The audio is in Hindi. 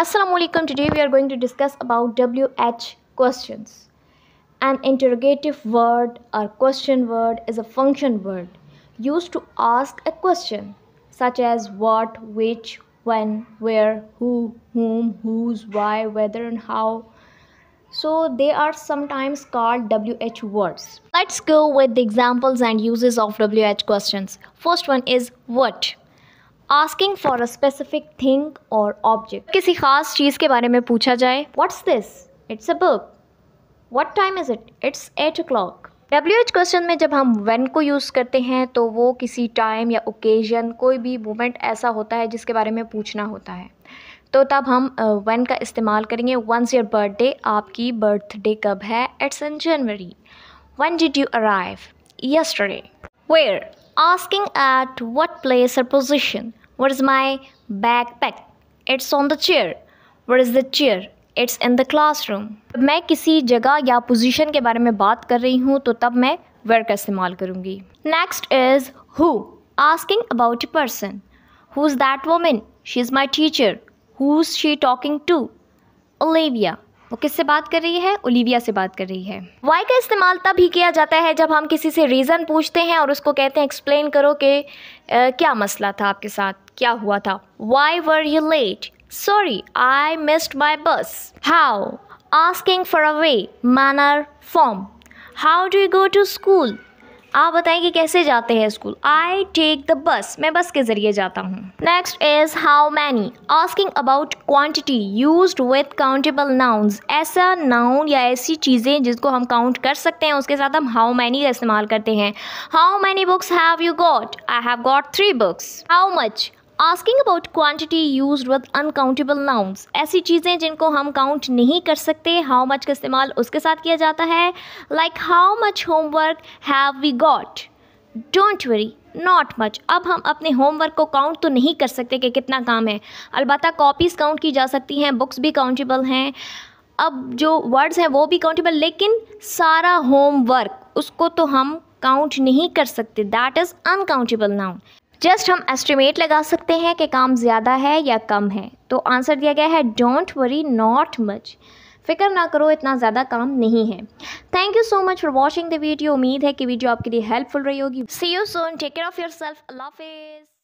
Assalamu alaikum today we are going to discuss about WH questions an interrogative word or question word is a function word used to ask a question such as what which when where who whom whose why whether and how so they are sometimes called WH words let's go with the examples and uses of WH questions first one is what asking for a specific thing or object किसी खास चीज़ के बारे में पूछा जाए what's this it's a book what time is it it's eight o'clock W H question में जब हम वेन को यूज़ करते हैं तो वो किसी टाइम या ओकेजन कोई भी मोमेंट ऐसा होता है जिसके बारे में पूछना होता है तो तब हम वन का इस्तेमाल करेंगे वंस योर बर्थडे आपकी बर्थडे कब है it's in January when did you arrive yesterday where asking at what place or position. Where is my backpack? It's on the chair. Where is the chair? It's in the classroom. जब मैं किसी जगह about a के बारे में बात कर रही हूँ तो तब मैं वेयर का इस्तेमाल करूँगी next is who asking about a person who is that women she वो किससे बात कर रही है ओलिविया से बात कर रही है वाई का इस्तेमाल तब ही किया जाता है जब हम किसी से रीज़न पूछते हैं और उसको कहते हैं एक्सप्लेन करो कि क्या मसला था आपके साथ क्या हुआ था why were you late sorry I missed my bus how asking for a way manner form how do you go to school आप बताएं कि कैसे जाते हैं school I take the bus मैं बस के जरिए जाता हूँ next is how many asking about quantity use with countable nouns ऐसा नाउन या ऐसी चीज़ें जिसको हम काउंट कर सकते हैं उसके साथ हम हाउ मैनी का इस्तेमाल करते हैं how many books have you got I have got three books how much asking about quantity use with uncountable nouns ऐसी चीज़ें जिनको हम काउंट नहीं कर सकते हाउ मच का इस्तेमाल उसके साथ किया जाता है like how much homework have we got don't worry not much अब हम अपने होमवर्क को काउंट तो नहीं कर सकते कि कितना काम है अलबत् कॉपीज़ काउंट की जा सकती हैं बुक्स भी काउंटेबल हैं अब जो वर्ड्स हैं वो भी काउंटेबल लेकिन सारा होमवर्क उसको तो हम काउंट नहीं कर सकते that is uncountable noun just हम एस्टिमेट लगा सकते हैं कि काम ज़्यादा है या कम है तो आंसर दिया गया है डोंट वरी नॉट मच फिक्र ना करो इतना ज़्यादा काम नहीं है thank you so much for watching the video उम्मीद है कि वीडियो आपके लिए हेल्पफुल रही होगी see you soon take care of your self अल्लाह हाफिज़